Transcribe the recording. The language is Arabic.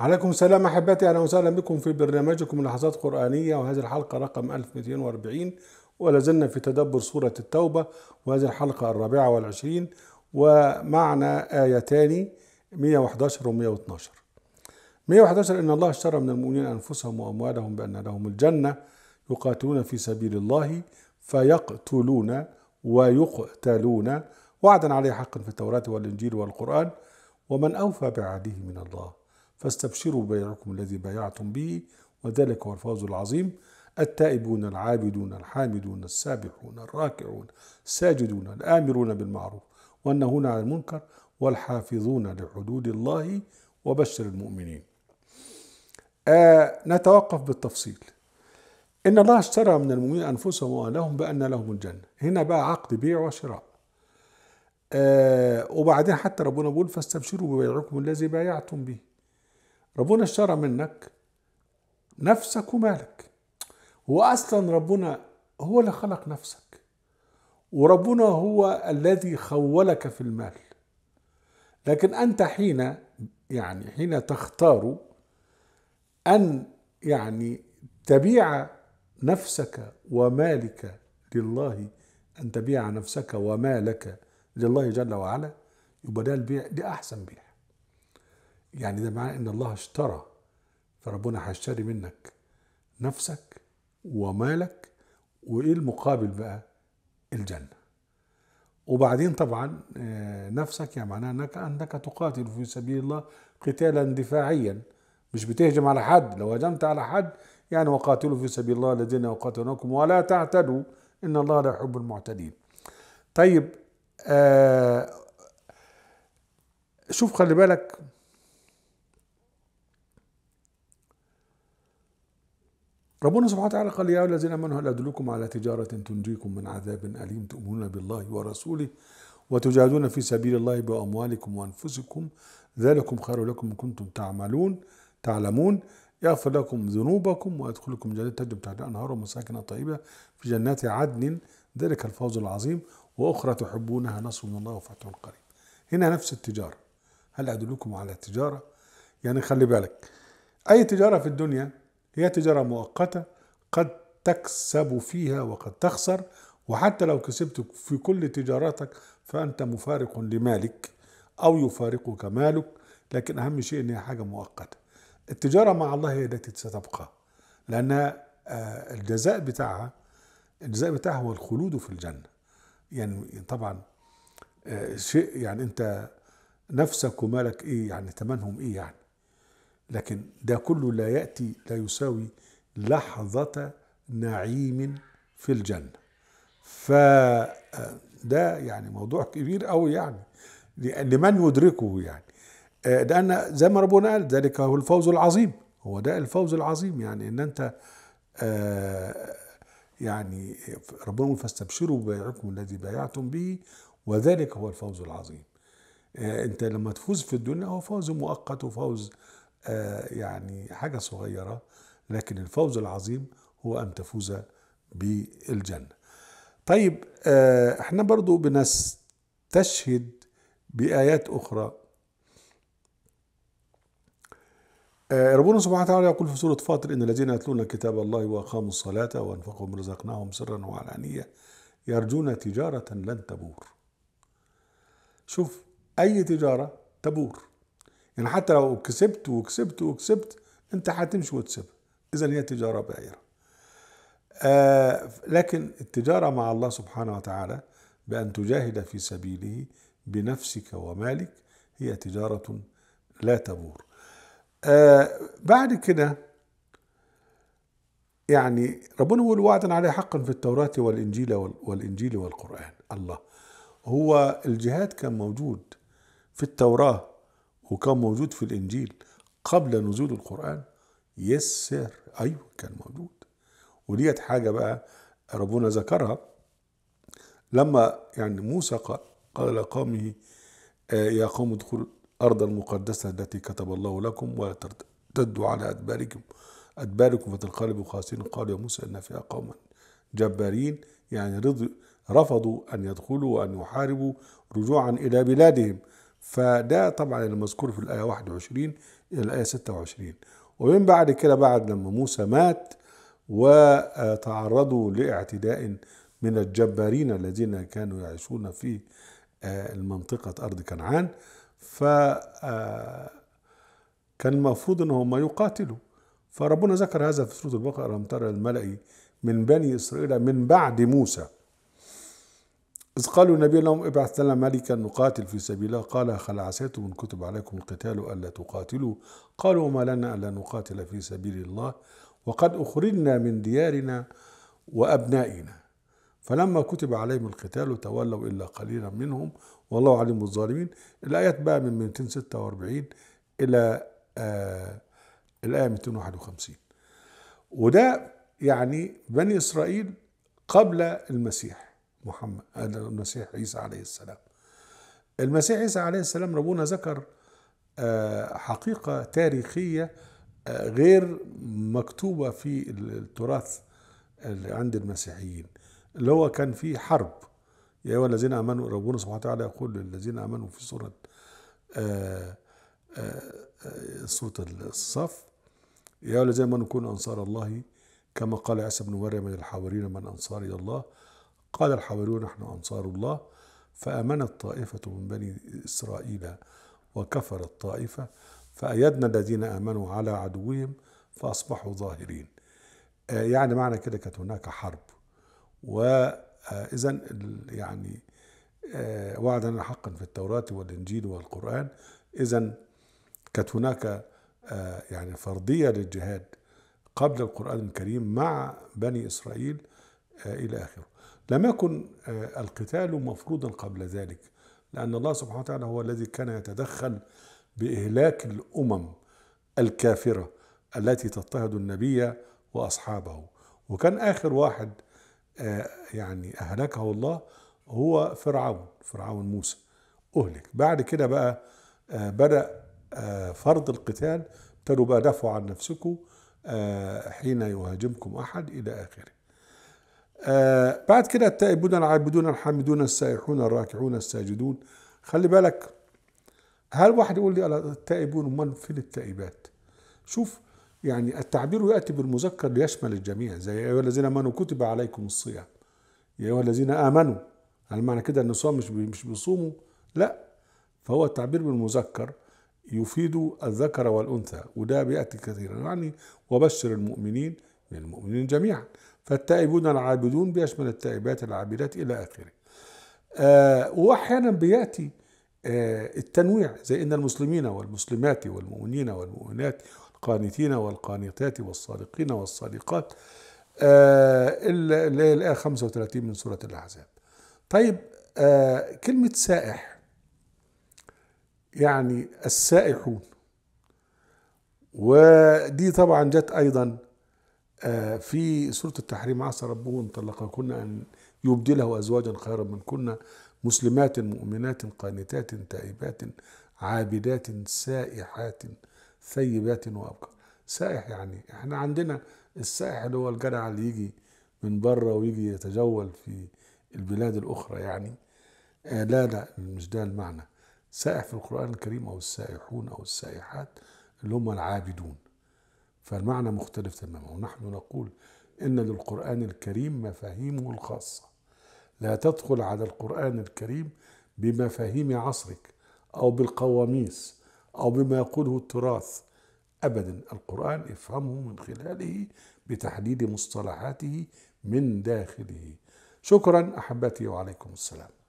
عليكم السلام احبتي اهلا وسهلا بكم في برنامجكم لحظات قرانيه وهذه الحلقه رقم 1240 ولا زلنا في تدبر سوره التوبه وهذه الحلقه الرابعه والعشرين ومعنا ايتان 111 و 112 111 ان الله اشترى من المؤمنين انفسهم واموالهم بان لهم الجنه يقاتلون في سبيل الله فيقتلون ويقتلون وعدا عليه حقا في التوراه والانجيل والقران ومن اوفى بعهده من الله فاستبشروا ببيعكم الذي بايعتم به وذلك هو الفوز العظيم التائبون العابدون الحامدون السابحون الراكعون الساجدون الآمرون بالمعروف والنهون عن المنكر والحافظون لحدود الله وبشر المؤمنين آه نتوقف بالتفصيل إن الله اشترى من المؤمنين أنفسهم وأهلهم بأن لهم الجنة هنا بقى عقد بيع وشراء آه وبعدين حتى ربنا بيقول فاستبشروا ببيعكم الذي بايعتم به ربنا اشترى منك نفسك ومالك هو اصلا ربنا هو اللي خلق نفسك وربنا هو الذي خولك في المال لكن انت حين يعني حين تختار ان يعني تبيع نفسك ومالك لله ان تبيع نفسك ومالك لله جل وعلا يبقى ده البيع ده احسن بيع يعني ده معناه ان الله اشترى فربنا هيشتري منك نفسك ومالك وايه المقابل بقى الجنه وبعدين طبعا آه، نفسك يعني معناه انك انك تقاتل في سبيل الله قتالا دفاعيا مش بتهجم على حد لو هجمت على حد يعني وقاتلوا في سبيل الله الذين يقاتلونكم ولا تعتدوا ان الله لا يحب المعتدين طيب آه شوف خلي بالك ربنا سبحانه وتعالى قال يا الذين امنوا هل ادلكم على تجاره تنجيكم من عذاب اليم تؤمنون بالله ورسوله وتجاهدون في سبيل الله باموالكم وانفسكم ذلكم خير لكم ان كنتم تعملون تعلمون يغفر لكم ذنوبكم ويدخلكم جنات تجري تحتها انهار ومساكن طيبه في جنات عدن ذلك الفوز العظيم واخرى تحبونها نصر من الله وفتح قريب. هنا نفس التجاره. هل ادلكم على التجاره؟ يعني خلي بالك اي تجاره في الدنيا هي تجارة مؤقتة قد تكسب فيها وقد تخسر وحتى لو كسبت في كل تجاراتك فأنت مفارق لمالك أو يفارقك مالك لكن أهم شيء أنها حاجة مؤقتة التجارة مع الله هي التي ستبقى لأنها آه، الجزاء بتاعها الجزاء بتاعها هو الخلود في الجنة يعني طبعا آه، شيء يعني أنت نفسك ومالك إيه يعني تمنهم إيه يعني لكن ده كله لا يأتي لا يساوي لحظة نعيم في الجنة فده آه، يعني موضوع كبير قوي يعني لمن يدركه يعني لأن آه، زي ما ربنا قال ذلك هو الفوز العظيم هو ده الفوز العظيم يعني ان انت آه يعني ربنا يقول فاستبشروا ببيعكم الذي بايعتم به وذلك هو الفوز العظيم آه انت لما تفوز في الدنيا هو فوز مؤقت وفوز آه، يعني حاجة صغيرة لكن الفوز العظيم هو أن تفوز بالجنة طيب آه، احنا برضو بنستشهد بآيات أخرى آه، ربنا سبحانه وتعالى يقول في سورة فاطر إن الذين يتلون كتاب الله وأقاموا الصلاة وأنفقوا من رزقناهم سرا وعلانية يرجون تجارة لن تبور شوف أي تجارة تبور يعني حتى لو كسبت وكسبت وكسبت انت هتمشي وتسيبها اذا هي تجاره بائره آه لكن التجاره مع الله سبحانه وتعالى بان تجاهد في سبيله بنفسك ومالك هي تجاره لا تبور آه بعد كده يعني ربنا هو وعدا عليه حقا في التوراة والإنجيل والإنجيل والقرآن الله هو الجهاد كان موجود في التوراة وكان موجود في الإنجيل قبل نزول القرآن يس سير أيوة كان موجود وديت حاجة بقى ربنا ذكرها لما يعني موسى قال لقومه آه، يا قوم ادخلوا الأرض المقدسة التي كتب الله لكم ولا ترتدوا على أدباركم أدباركم فتنقلبوا خاسرين قال يا موسى إن فيها قوما جبارين يعني رضوا رفضوا أن يدخلوا وأن يحاربوا رجوعا إلى بلادهم فده طبعا اللي مذكور في الآية 21 إلى الآية 26 ومن بعد كده بعد لما موسى مات وتعرضوا لاعتداء من الجبارين الذين كانوا يعيشون في آه، المنطقة أرض كنعان ف آه، كان المفروض ان هم يقاتلوا فربنا ذكر هذا في سوره البقره لم ترى الملئ من بني اسرائيل من بعد موسى إذ قالوا النبي لهم ابعث لنا ملكا نقاتل في سبيل الله قال خل عسيتم إن كتب عليكم القتال ألا تقاتلوا قالوا وما لنا ألا نقاتل في سبيل الله وقد أخرجنا من ديارنا وأبنائنا فلما كتب عليهم القتال تولوا إلا قليلا منهم والله عليم بالظالمين الآيات بقى من 246 إلى آه الآية 251 وده يعني بني إسرائيل قبل المسيح محمد المسيح عيسى عليه السلام المسيح عيسى عليه السلام ربنا ذكر آه، حقيقة تاريخية آه، غير مكتوبة في التراث اللي عند المسيحيين اللي هو كان في حرب يا أيها الذين آمنوا ربنا سبحانه وتعالى يقول للذين آمنوا في سورة آه، سورة الصف يا أيها الذين آمنوا كونوا أنصار الله كما قال عيسى بن مريم للحواريين من أنصار إلى الله قال الحواريون نحن أنصار الله فآمنت طائفة من بني إسرائيل وكفرت طائفة فأيدنا الذين آمنوا على عدوهم فأصبحوا ظاهرين آه، يعني معنى كده كانت هناك حرب وإذا يعني آه، وعدنا حقا في التوراة والإنجيل والقرآن إذا كانت هناك آه، يعني فرضية للجهاد قبل القرآن الكريم مع بني إسرائيل إلى آخره لم يكن آه، القتال مفروضا قبل ذلك لأن الله سبحانه وتعالى هو الذي كان يتدخل بإهلاك الأمم الكافرة التي تضطهد النبي وأصحابه وكان آخر واحد آه، يعني أهلكه الله هو فرعون فرعون موسى أهلك بعد كده بقى آه، بدأ فرض القتال ابتدوا بقى دافعوا عن نفسكم حين يهاجمكم أحد إلى آخره آه، بعد كده التائبون العابدون الحامدون السائحون الراكعون الساجدون خلي بالك هل واحد يقول لي التائبون من فين التائبات شوف يعني التعبير ياتي بالمذكر ليشمل الجميع زي يا ايها الذين امنوا كتب عليكم الصيام يا ايها الذين امنوا هل معنى كده ان الصوم مش مش بيصوموا لا فهو التعبير بالمذكر يفيد الذكر والانثى وده بياتي كثيرا يعني وبشر المؤمنين من المؤمنين جميعا فالتائبون العابدون بيشمل التائبات العابدات إلى آخره آه وأحيانا بيأتي آه التنويع زي إن المسلمين والمسلمات والمؤمنين والمؤمنات والقانتين والقانتات والصادقين والصادقات اللي هي الآية 35 من سورة الأحزاب طيب آه كلمة سائح يعني السائحون ودي طبعا جت أيضا آه، في سورة التحريم عسى ربه إن طلقكن أن يبدله أزواجا خيرا منكن مسلمات مؤمنات قانتات تائبات عابدات سائحات ثيبات وابكار سائح يعني احنا عندنا السائح اللي هو الجدع اللي يجي من بره ويجي يتجول في البلاد الأخرى يعني آه، لا لا مش ده المعنى سائح في القرآن الكريم أو السائحون أو السائحات اللي هم العابدون فالمعنى مختلف تماما ونحن نقول إن للقرآن الكريم مفاهيمه الخاصة لا تدخل على القرآن الكريم بمفاهيم عصرك أو بالقواميس أو بما يقوله التراث أبدا القرآن افهمه من خلاله بتحديد مصطلحاته من داخله شكرا أحبتي وعليكم السلام